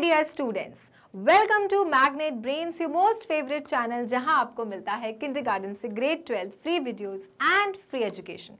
Dear students welcome to magnet brains your most favourite channel जहां आपको मिलता है किंडरगार्टन से grade twelfth free videos and free education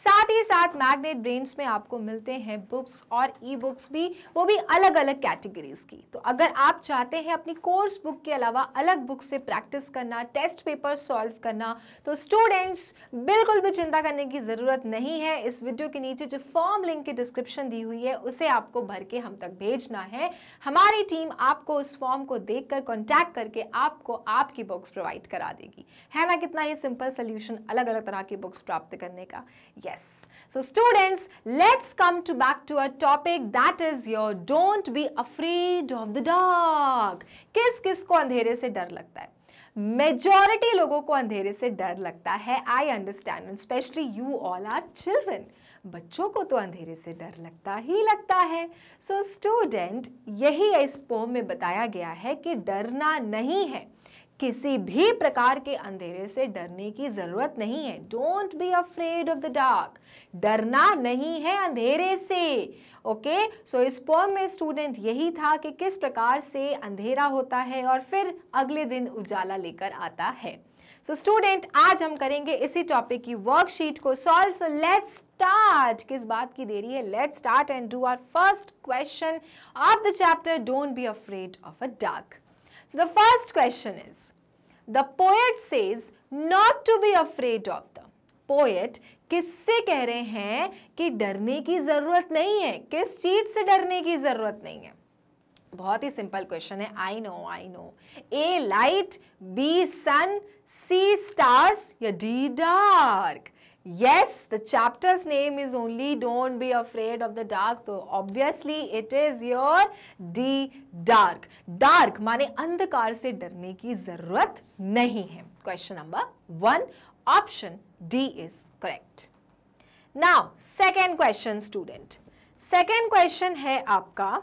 साथ ही साथ मैग्नेट ब्रेन्स में आपको मिलते हैं बुक्स और ई बुक्स भी वो भी अलग अलग कैटेगरीज की तो अगर आप चाहते हैं अपनी कोर्स बुक के अलावा अलग बुक से प्रैक्टिस करना टेस्ट पेपर सॉल्व करना तो स्टूडेंट्स बिल्कुल भी चिंता करने की ज़रूरत नहीं है इस वीडियो के नीचे जो फॉर्म लिंक की डिस्क्रिप्शन दी हुई है उसे आपको भर के हम तक भेजना है हमारी टीम आपको उस फॉर्म को कर कॉन्टैक्ट करके आपको आपकी बुक्स प्रोवाइड करा देगी है ना कितना ही सिंपल सोल्यूशन अलग अलग तरह की बुक्स प्राप्त करने का Yes. So students, let's come to back to a topic that is your don't be afraid of the dark. किस किस को अंधेरे से डर लगता है मेजॉरिटी लोगों को अंधेरे से डर लगता है I understand specially you all are children बच्चों को तो अंधेरे से डर लगता ही लगता है सो so, स्टूडेंट यही इस पोम में बताया गया है कि डरना नहीं है किसी भी प्रकार के अंधेरे से डरने की ज़रूरत नहीं है don't be afraid of the dark डरना नहीं है अंधेरे से ओके सो इस पोम में स्टूडेंट यही था कि किस प्रकार से अंधेरा होता है और फिर अगले दिन उजाला लेकर आता है सो so स्टूडेंट आज हम करेंगे इसी टॉपिक की वर्कशीट को सॉल्व सो लेट्स स्टार्ट किस बात की देरी है let's start and do our first question of the chapter don't be afraid of a dark So the first question is, the poet says not to be afraid of the poet किससे कह रहे हैं कि डरने की ज़रूरत नहीं है किस चीज़ से डरने की ज़रूरत नहीं है बहुत ही सिंपल क्वेश्चन है I know I know A light B sun C stars या D dark Yes, the chapter's name is only Don't Be Afraid of the Dark. So obviously it is your D dark. Dark माने अंधकार से डरने की जरूरत नहीं है Question number 1 option D is correct. Now, second question student. Second question है आपका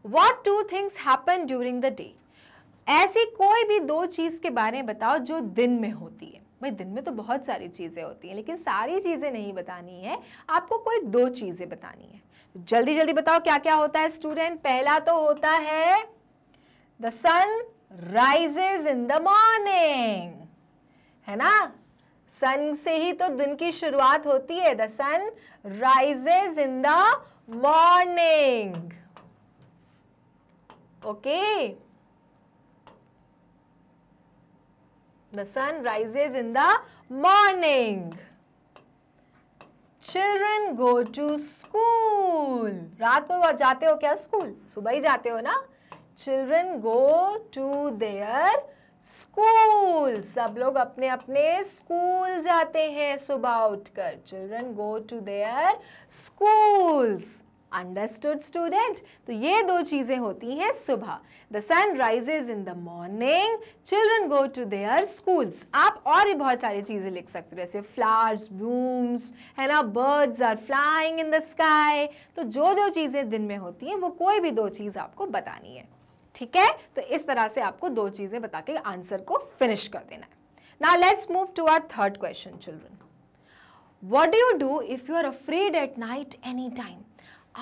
What two things happen during the day? ऐसी कोई भी दो चीज़ के बारे में बताओ जो दिन में होती है भाई दिन में तो बहुत सारी चीज़ें होती हैं लेकिन सारी चीज़ें नहीं बतानी है आपको कोई दो चीज़ें बतानी है तो जल्दी जल्दी बताओ क्या क्या होता है स्टूडेंट पहला तो होता है the sun rises in the morning है ना सन से ही तो दिन की शुरुआत होती है the sun rises in the morning okay The sun rises in the morning. Children go to school रात को जाते हो क्या स्कूल सुबह ही जाते हो ना children go to their school सब लोग अपने अपने स्कूल जाते हैं सुबह उठकर children go to their schools understood student तो ये दो चीज़ें होती हैं सुबह the sun rises in the morning children go to their schools आप और भी बहुत सारी चीज़ें लिख सकते हो जैसे फ्लावर्स ब्लूम्स है ना birds are flying in the sky तो जो जो चीज़ें दिन में होती हैं वो कोई भी दो चीज़ आपको बतानी है ठीक है तो इस तरह से आपको दो चीज़ें बता के आंसर को फिनिश कर देना है ना let's move to our third question children what do you do if you are afraid at night any time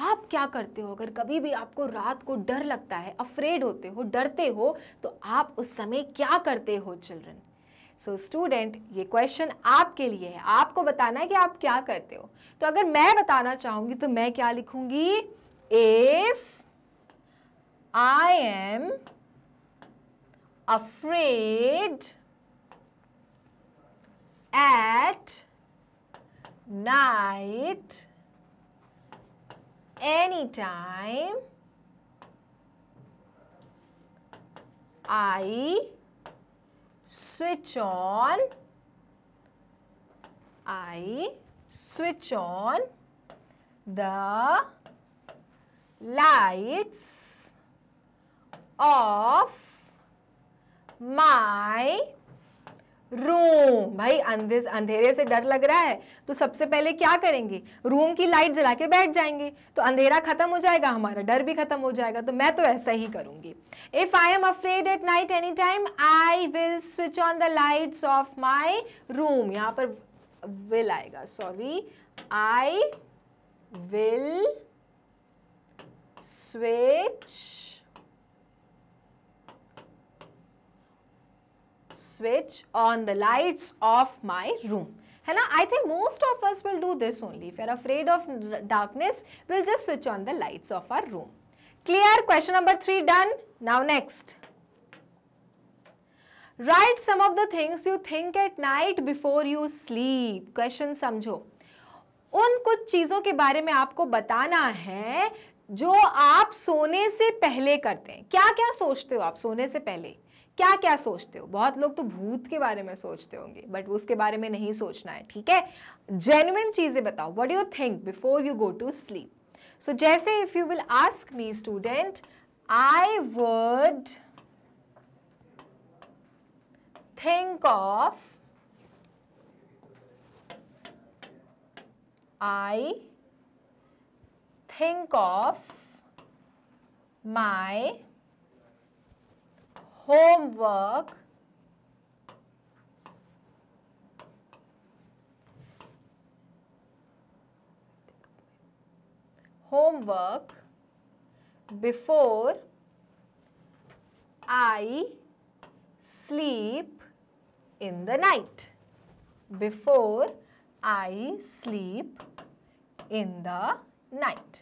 आप क्या करते हो अगर कभी भी आपको रात को डर लगता है अफ्रेड होते हो डरते हो तो आप उस समय क्या करते हो चिल्ड्रन सो so, स्टूडेंट ये क्वेश्चन आपके लिए है आपको बताना है कि आप क्या करते हो तो अगर मैं बताना चाहूंगी तो मैं क्या लिखूंगी if I am afraid at night anytime I switch on I switch on the lights of my room भाई अंधे अंधेरे से डर लग रहा है तो सबसे पहले क्या करेंगे रूम की लाइट जला के बैठ जाएंगे तो अंधेरा खत्म हो जाएगा हमारा डर भी खत्म हो जाएगा तो मैं तो ऐसा ही करूंगी if I am afraid at night any time I will switch on the lights of my room यहां पर विल आएगा sorry I will switch switch on the lights of my room. है ना I think most of us will do this only fear afraid of darkness will just switch on the lights of our room clear question number three done now next right some of the things you think at night before you sleep question समझो उन कुछ चीज़ों के बारे में आपको बताना है जो आप सोने से पहले करते हैं क्या क्या सोचते हो आप सोने से पहले क्या क्या सोचते हो बहुत लोग तो भूत के बारे में सोचते होंगे बट उसके बारे में नहीं सोचना है ठीक है जेन्युन चीज़ें बताओ what you think before you go to sleep so जैसे if you will ask me student I would think of I think of my homework homework before I sleep in the night. Before I sleep in the night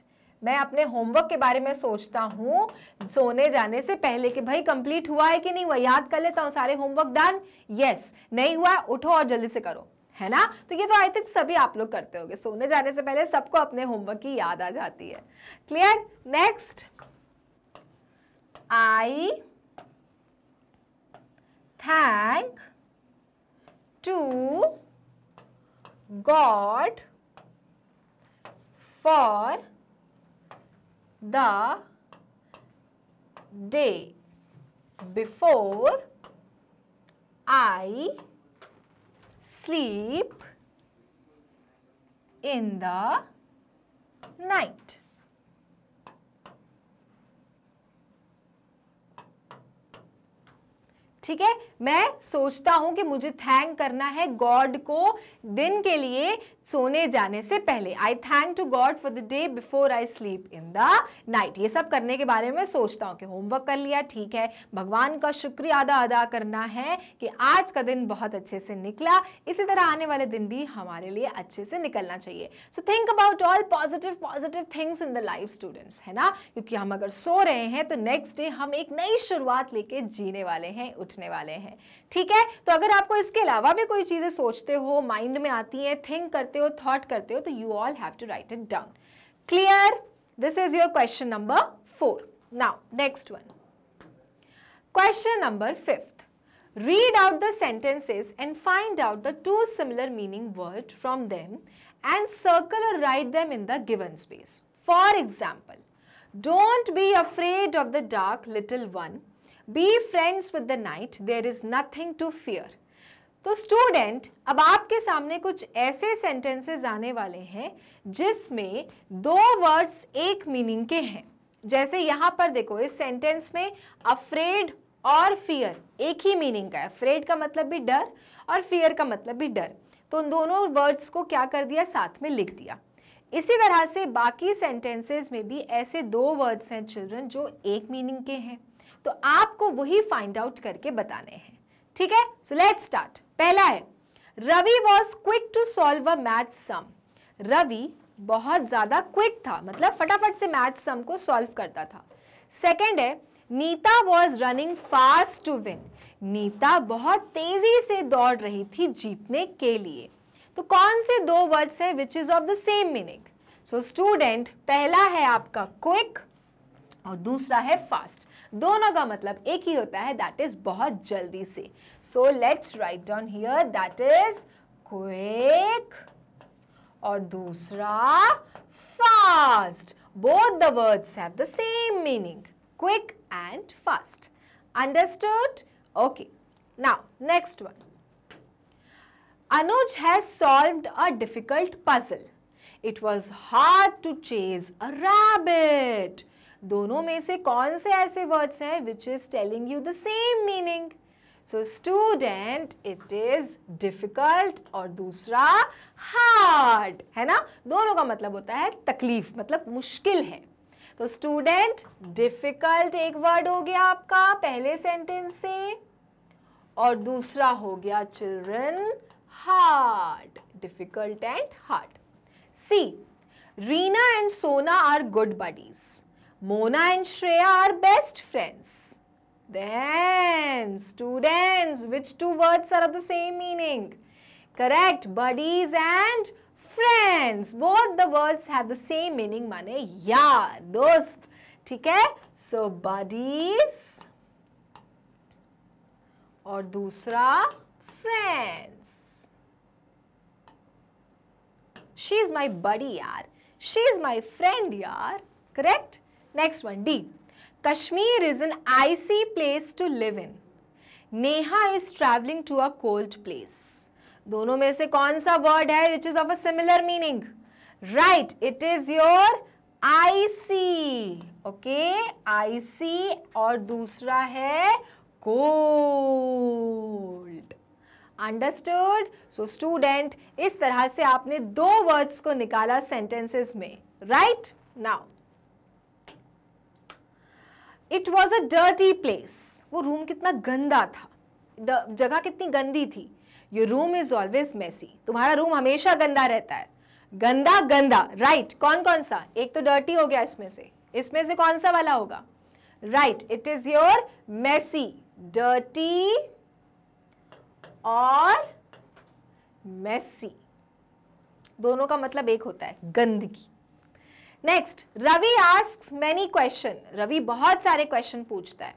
मैं अपने homework के बारे में सोचता हूँ सोने जाने से पहले कि भाई कंप्लीट हुआ है कि नहीं हुआ याद कर लेता हूँ सारे होमवर्क डन यस नहीं हुआ उठो और जल्दी से करो है ना तो ये तो आई थिंक सभी आप लोग करते होंगे सोने जाने से पहले सबको अपने होमवर्क की याद आ जाती है clear next I thank to God for the day before I sleep in the night. ठीक है मैं सोचता हूं कि मुझे थैंक करना है गॉड को दिन के लिए सोने जाने से पहले I thank to God for the day before I sleep in the night ये सब करने के बारे में सोचता हूँ कि होमवर्क कर लिया ठीक है भगवान का शुक्रिया अदा अदा करना है कि आज का दिन बहुत अच्छे से निकला इसी तरह आने वाले दिन भी हमारे लिए अच्छे से निकलना चाहिए so think about all positive positive things in the life students है ना क्योंकि हम अगर सो रहे हैं तो नेक्स्ट डे हम एक नई शुरुआत लेके जीने वाले हैं उठने वाले हैं ठीक है तो अगर आपको इसके अलावा भी कोई चीज़ें सोचते हो माइंड में आती हैं थिंक करते You हो थॉट करते हो तो you all have to write it down clear this is your question number now next one question number fifth read out the sentences and find out the two similar meaning words from them and circle or write them in the given space for example don't be afraid of the dark little one be friends with the night there is nothing to fear तो student अब आपके सामने कुछ ऐसे sentences आने वाले हैं जिसमें दो वर्ड्स एक मीनिंग के हैं जैसे यहाँ पर देखो इस सेंटेंस में अफ्रेड और फियर एक ही मीनिंग का है अफ्रेड का मतलब भी डर और फियर का मतलब भी डर तो उन दोनों वर्ड्स को क्या कर दिया साथ में लिख दिया इसी तरह से बाकी सेंटेंसेस में भी ऐसे दो वर्ड्स हैं चिल्ड्रन जो एक मीनिंग के हैं तो आपको वही फाइंड आउट करके बताने हैं ठीक है सो लेट स्टार्ट पहला है Ravi was quick to solve a math sum Ravi बहुत ज़्यादा क्विक था मतलब फटाफट से मैथ सम को सॉल्व करता था सेकेंड है Neeta was running fast to win Neeta बहुत तेजी से दौड़ रही थी जीतने के लिए तो कौन से दो वर्ड्स है which is of the same meaning so student पहला है आपका क्विक और दूसरा है फास्ट दोनों का मतलब एक ही होता है दैट इज बहुत जल्दी से so let's write down here that is quick और दूसरा fast both the words have the same meaning quick and fast understood okay now next one Anuj has solve a difficult puzzle it was hard to chase a rabbit दोनों में से कौन से ऐसे words हैं which is telling you the same meaning so student it is difficult और दूसरा hard है ना दोनों का मतलब होता है तकलीफ मतलब मुश्किल है तो स्टूडेंट डिफिकल्ट एक वर्ड हो गया आपका पहले सेंटेंस से और दूसरा हो गया children hard difficult and hard see Reena and Sona are good buddies Mona and Shreya are best friends. Then, students, which two words are of the same meaning? Correct, buddies and friends. Both the words have the same meaning, mane yaar, dost. ठीक है buddies or dusra दूसरा She is my buddy, buddy She is my friend, friend Correct? Next one, D. Kashmir is an icy place to live in Neha is travelling to a cold place दोनों में से कौन सा word है which is of a similar meaning right it is your icy okay icy और दूसरा है cold understood so student इस तरह से आपने दो वर्ड्स को निकाला सेंटेंसेस में right now it was a dirty place वो रूम कितना गंदा था जगह कितनी गंदी थी your room is always messy तुम्हारा रूम हमेशा गंदा रहता है गंदा गंदा राइट right. कौन कौन सा एक तो डर्टी हो गया इसमें से इसमें से कौन सा वाला होगा right it is your messy dirty और मेसी दोनों का मतलब एक होता है गंदगी next Ravi ask many question Ravi बहुत सारे क्वेश्चन पूछता है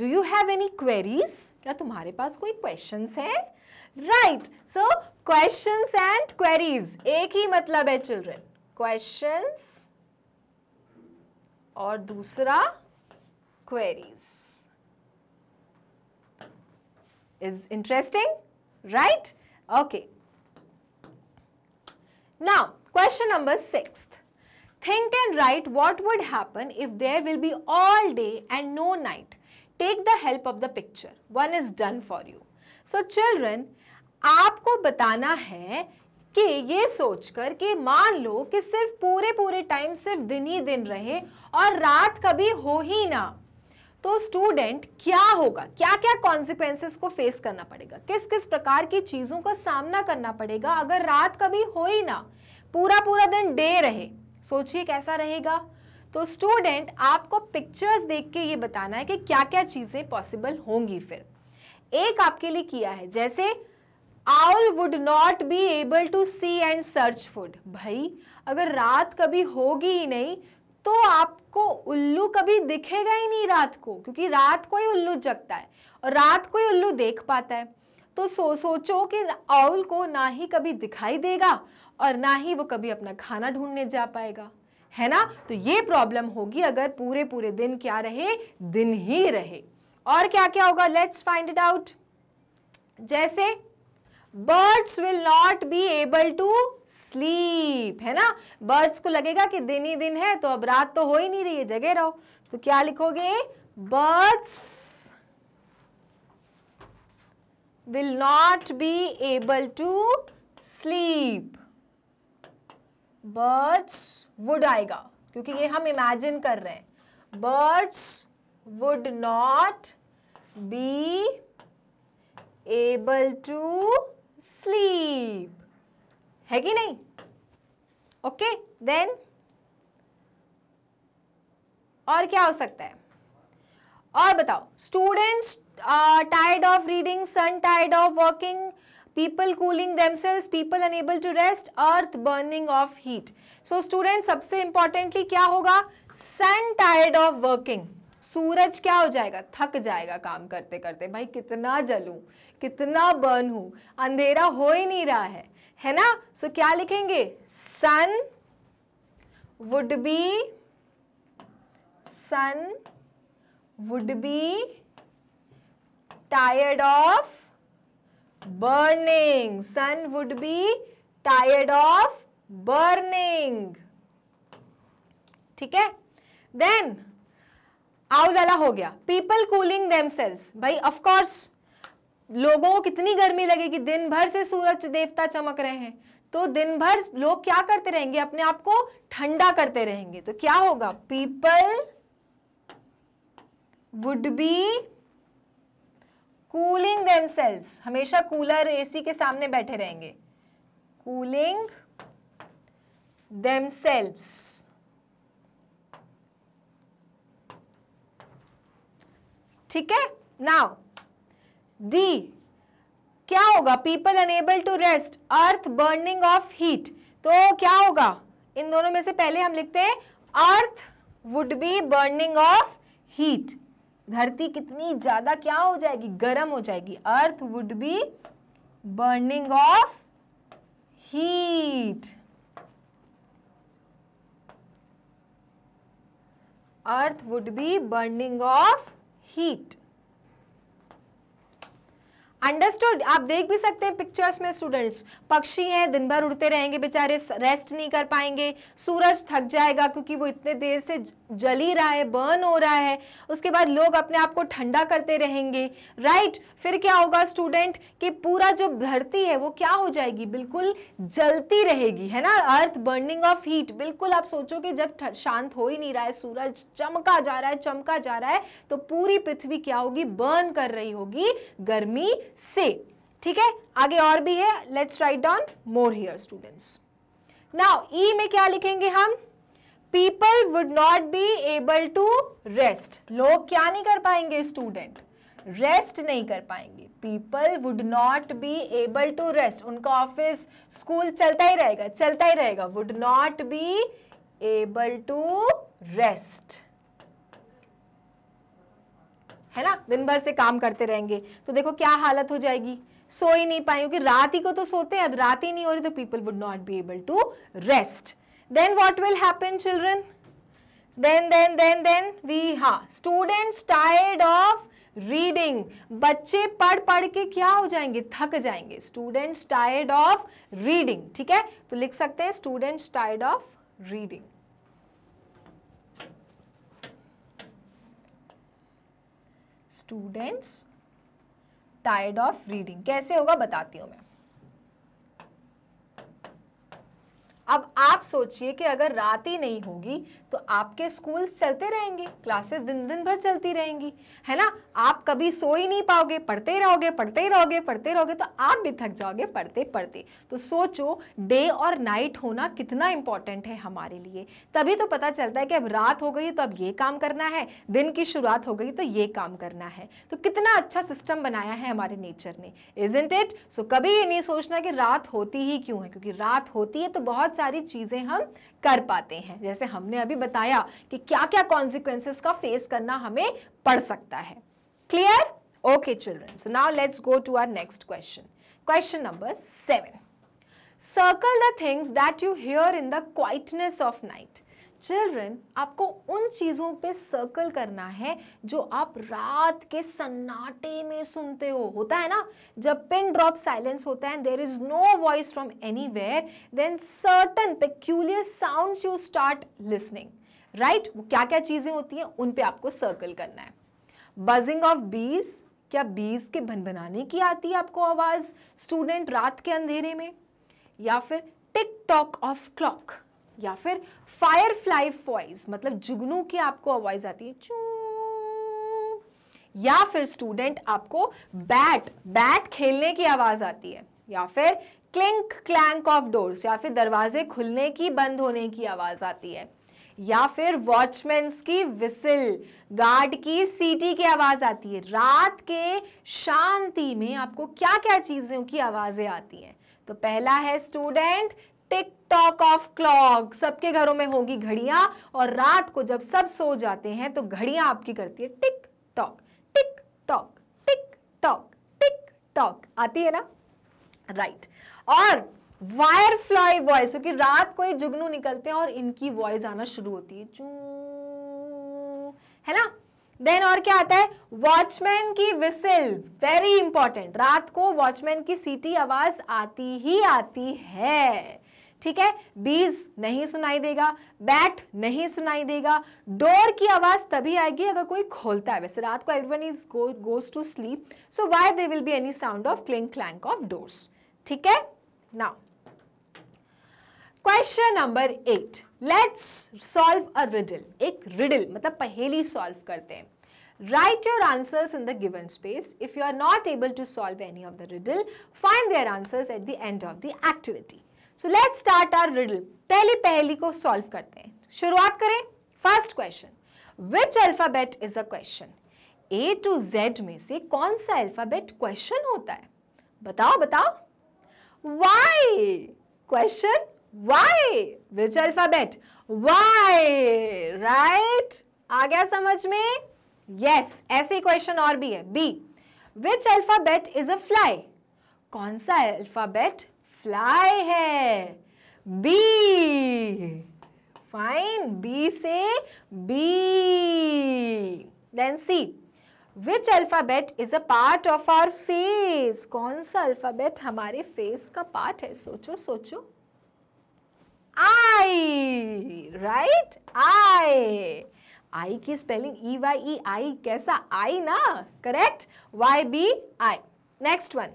do you have any queries क्या तुम्हारे पास कोई क्वेश्चन है right so question and queries एक ही मतलब है चिल्ड्रेन क्वेश्चन और दूसरा queries is interesting right okay now question number sixth Think and write what would happen if there will be all day and no night. Take the help of the picture. One is done for you. So children, आपको बताना है कि ये सोचकर कि मान लो कि सिर्फ पूरे पूरे टाइम सिर्फ दिन ही दिन रहे और रात कभी हो ही ना तो स्टूडेंट क्या होगा क्या क्या कॉन्सिक्वेंसेस को फेस करना पड़ेगा किस किस प्रकार की चीज़ों का सामना करना पड़ेगा अगर रात कभी हो ही ना पूरा पूरा दिन डे रहे सोचिए कैसा रहेगा तो स्टूडेंट आपको पिक्चर्स देख के ये बताना है कि क्या क्या चीज़ें पॉसिबल होंगी फिर एक आपके लिए किया है जैसे owl would not be able to see and search food भाई अगर रात कभी होगी ही नहीं तो आपको उल्लू कभी दिखेगा ही नहीं रात को क्योंकि रात को ही उल्लू जगता है और रात को ही उल्लू देख पाता है तो सो सोचो कि आउल को ना ही कभी दिखाई देगा और ना ही वो कभी अपना खाना ढूंढने जा पाएगा है ना तो ये प्रॉब्लम होगी अगर पूरे पूरे दिन क्या रहे दिन ही रहे और क्या क्या होगा लेट्स फाइंड इट आउट जैसे birds will not be able to sleep है ना बर्ड्स को लगेगा कि दिन ही दिन है तो अब रात तो हो ही नहीं रही है जगह रहो तो क्या लिखोगे birds will not be able to sleep birds would आएगा क्योंकि ये हम इमेजिन कर रहे हैं birds would not be able to sleep है कि नहीं ओके देन और क्या हो सकता है और बताओ students tired of reading sun tired of working people cooling selves people unable to rest earth burning of heat so student सबसे इंपॉर्टेंटली क्या होगा सन टायर्ड ऑफ वर्किंग सूरज क्या हो जाएगा थक जाएगा काम करते करते भाई कितना जलू कितना बर्न हूं अंधेरा हो ही नहीं रहा है है ना सो so, क्या लिखेंगे sun would be sun would be tired of burning sun would be tired of burning ठीक है देन आउल वाला हो गया पीपल कूलिंग themselves भाई of course लोगों को कितनी गर्मी लगेगी दिन भर से सूरज देवता चमक रहे हैं तो दिन भर लोग क्या करते रहेंगे अपने आप को ठंडा करते रहेंगे तो क्या होगा people would be cooling themselves हमेशा कूलर एसी के सामने बैठे रहेंगे कूलिंग themselves ठीक है नाउ डी क्या होगा people unable to rest earth burning of heat तो क्या होगा इन दोनों में से पहले हम लिखते हैं earth would be burning of heat धरती कितनी ज्यादा क्या हो जाएगी गर्म हो जाएगी earth would be burning of heat earth would be burning of heat understood आप देख भी सकते हैं पिक्चर्स में स्टूडेंट्स पक्षी हैं दिन भर उड़ते रहेंगे बेचारे रेस्ट नहीं कर पाएंगे सूरज थक जाएगा क्योंकि वो इतने देर से जली रहा है बर्न हो रहा है उसके बाद लोग अपने आप को ठंडा करते रहेंगे राइट फिर क्या होगा स्टूडेंट कि पूरा जो धरती है वो क्या हो जाएगी बिल्कुल जलती रहेगी है ना अर्थ बर्निंग ऑफ हीट बिल्कुल आप सोचो कि जब शांत हो ही नहीं रहा है सूरज चमका जा रहा है चमका जा रहा है तो पूरी पृथ्वी क्या होगी बर्न कर रही होगी गर्मी से ठीक है आगे और भी है let's write down more here students now E में क्या लिखेंगे हम people would not be able to rest लोग क्या नहीं कर पाएंगे स्टूडेंट रेस्ट नहीं कर पाएंगे people would not be able to rest उनका ऑफिस स्कूल चलता ही रहेगा चलता ही रहेगा would not be able to rest है ना दिन भर से काम करते रहेंगे तो देखो क्या हालत हो जाएगी सो ही नहीं पाए क्योंकि रात ही को तो सोते हैं अब रात ही नहीं हो रही तो people would not be able to rest then what will happen children then then then then we हा स्टूडेंट टायर्ड ऑफ रीडिंग बच्चे पढ़ पढ़ के क्या हो जाएंगे थक जाएंगे स्टूडेंट्स टायर्ड ऑफ रीडिंग ठीक है तो लिख सकते हैं students tired of reading students tired of reading कैसे होगा बताती हूँ मैं अब आप सोचिए कि अगर रात ही नहीं होगी तो आपके स्कूल चलते रहेंगे क्लासेस दिन दिन भर चलती रहेंगी है ना आप कभी सो ही नहीं पाओगे पढ़ते रहोगे पढ़ते ही रहोगे पढ़ते रहोगे तो आप भी थक जाओगे पढ़ते पढ़ते तो सोचो डे और नाइट होना कितना इंपॉर्टेंट है हमारे लिए तभी तो पता चलता है कि अब रात हो गई तो अब ये काम करना है दिन की शुरुआत हो गई तो ये काम करना है तो कितना अच्छा सिस्टम बनाया है हमारे नेचर ने इज इट सो कभी ये नहीं सोचना कि रात होती ही क्यों है क्योंकि रात होती है तो बहुत सारी चीज़ें हम कर पाते हैं जैसे हमने अभी बताया कि क्या क्या कॉन्सिक्वेंसेस का फेस करना हमें पड़ सकता है clear okay children so now let's go to our next question question number seven circle the things that you hear in the quietness of night children आपको उन चीज़ों पे सर्कल करना है जो आप रात के सन्नाटे में सुनते हो होता है ना जब पिन ड्रॉप साइलेंस होता है there is no voice from anywhere then certain peculiar sound you start listening right क्या क्या चीज़ें होती हैं उन पे आपको सर्कल करना है बजिंग ऑफ बीज क्या बीज के भनभनाने की आती है आपको आवाज़ स्टूडेंट रात के अंधेरे में या फिर टिक टॉक ऑफ क्लॉक या फिर फायर फ्लाई वॉइस मतलब जुगनू की आपको आवाज आती है चू या फिर स्टूडेंट आपको बैट बैट खेलने की आवाज आती है या फिर क्लिंक क्लैंक ऑफ डोर्स या फिर दरवाजे खुलने की बंद होने की आवाज आती है या फिर वॉचमैन की विसिल गार्ड की सीटी की आवाज आती है रात के शांति में आपको क्या क्या चीजों की आवाजें आती हैं तो पहला है student tick tock of clock सबके घरों में होगी घड़ियां और रात को जब सब सो जाते हैं तो घड़ियां आपकी करती है tick tock tick tock tick tock tick tock आती है ना राइट और वायर फ्लाई वॉइस क्योंकि रात को ही जुगनू निकलते हैं और इनकी वॉइस आना शुरू होती है चू है ना देन और क्या आता है वॉचमैन की विसिल वेरी इंपॉर्टेंट रात को वॉचमैन की सीटी आवाज आती ही आती है ठीक है बीज नहीं सुनाई देगा बैट नहीं सुनाई देगा डोर की आवाज़ तभी आएगी अगर कोई खोलता है वैसे रात को everyone is goes to sleep so why they will be any sound of cling clank of doors ठीक है now question number eight let's solve a riddle एक रिडल मतलब पहेली सॉल्व करते हैं Write your answers in the given space. If you are not able to solve any of the riddle, find their answers at the end of the activity. So let start our riddle पहली पहली को solve करते हैं शुरुआत करें first question which alphabet is a question A to Z में से कौन सा अल्फाबेट क्वेश्चन होता है बताओ बताओ Y question Y which alphabet Y right आ गया समझ में यस yes, ऐसे क्वेश्चन और भी है B which alphabet is a fly कौन सा अल्फाबेट फ्लाई है बी फाइन बी से B then C which alphabet is a part of our face कौन सा अल्फ़ाबेट हमारे फेस का पार्ट है सोचो सोचो आई राइट आई आई की स्पेलिंग ई वाई ई आई कैसा आई ना correct Y B I next one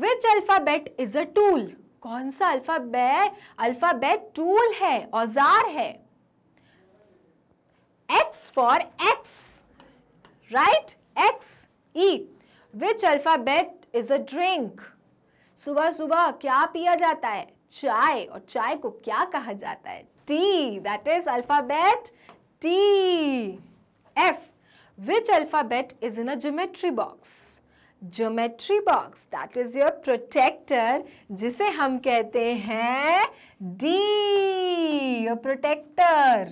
which alphabet is a tool कौन सा अल्फ़ाबेट अल्फ़ाबेट टूल है औजार है X for X right X E which alphabet is a drink सुबह सुबह क्या पिया जाता है चाय और चाय को क्या कहा जाता है T that is alphabet T F which alphabet is in a geometry box geometry box that is your protector जिसे हम कहते हैं D your protector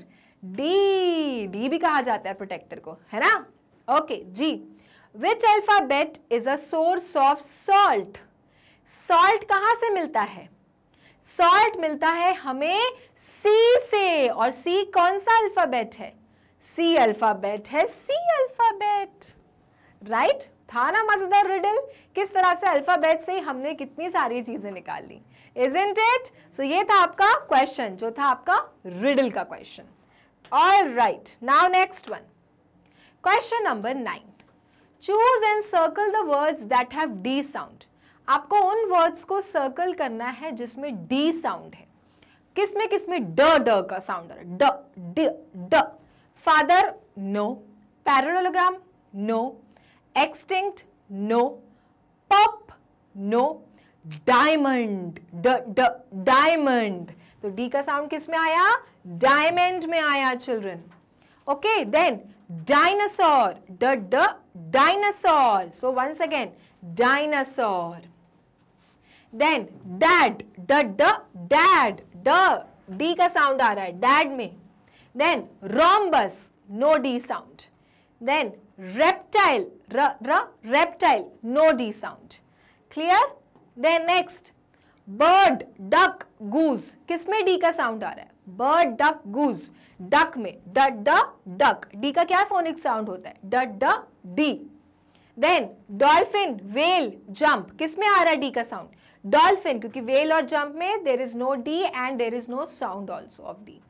D D भी कहा जाता है प्रोटेक्टर को है ना okay okay, G which alphabet is a source of salt salt कहां से मिलता है सॉल्ट मिलता है हमें सी से और सी कौन सा अल्फाबेट है सी अल्फाबेट है सी अल्फाबेट राइट था ना मजेदार रिडल किस तरह से अल्फाबेट से हमने कितनी सारी चीजें निकाल ली इज इंट इट सो ये था आपका क्वेश्चन जो था आपका रिडल का question all right now next one question number nine choose and circle the words that have D sound आपको उन वर्ड्स को सर्कल करना है जिसमें डी साउंड है किसमें किसमें ड ड का साउंड आ है ड ड ड father no parallelogram no extinct no pup no diamond diamond तो डी का साउंड किस में आया डायमंड में आया चिल्ड्रन ओके देन डायनासोर ड ड dinosaur so once again dinosaur then dad ड ड डैड ड डी का साउंड आ रहा है डैड में then rhombus no D sound then reptile r r reptile no d sound clear then next bird duck goose किसमें d ka sound aa raha hai bird duck goose duck me d d duck d ka kya phonic sound hota hai d d d then dolphin whale jump किसमें आ रहा है D का sound dolphin क्योंकि whale और jump में there is no D and there is no sound also of D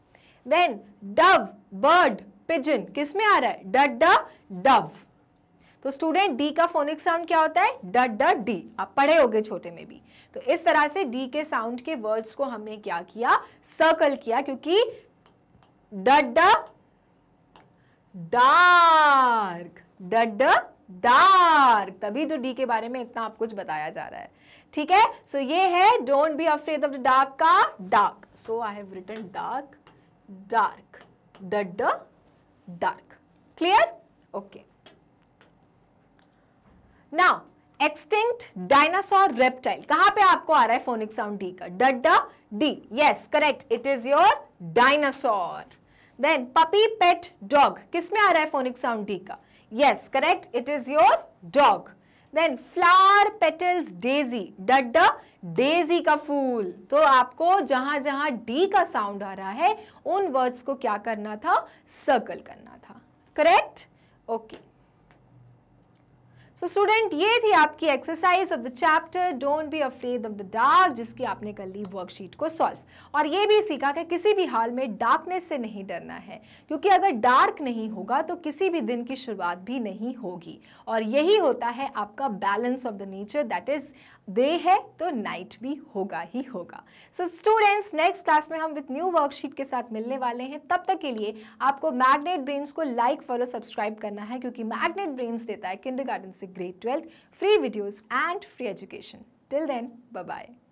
then dove bird pigeon किस में आ रहा है ड ड डव तो स्टूडेंट डी का फोनिक साउंड क्या होता है ड ड डी आप पढ़े होंगे छोटे में भी तो इस तरह से डी के साउंड के वर्ड्स को हमने क्या किया सर्कल किया क्योंकि ड ड डार्क ड ड डार्क तभी तो डी के बारे में इतना आप कुछ बताया जा रहा है ठीक है सो so, ये है don't be afraid of the dark का dark so I have written dark dark ड ड dark. Clear? Okay. Now, extinct dinosaur reptile कहां पे आपको आ रहा है फोनिक साउंड डी का डड्डा D yes correct it is your dinosaur then puppy pet dog किस में आ रहा है फोनिक साउंड डी का yes correct it is your dog then flower petals daisy डट द डेजी का फूल तो आपको जहां जहां डी का साउंड आ रहा है उन वर्ड्स को क्या करना था सर्कल करना था करेक्ट ओके okay. तो स्टूडेंट ये थी आपकी exercise of the chapter don't be afraid of the dark जिसकी आपने कर ली वर्कशीट को सॉल्व और ये भी सीखा कि किसी भी हाल में डार्कनेस से नहीं डरना है क्योंकि अगर डार्क नहीं होगा तो किसी भी दिन की शुरुआत भी नहीं होगी और यही होता है आपका balance of the nature that is दे है तो नाइट भी होगा ही होगा सो स्टूडेंट्स नेक्स्ट क्लास में हम विथ न्यू वर्कशीट के साथ मिलने वाले हैं तब तक के लिए आपको मैग्नेट ब्रेन्स को लाइक फॉलो सब्सक्राइब करना है क्योंकि मैग्नेट ब्रेन्स देता है किंडर से grade twelfth free videos and free education till then bye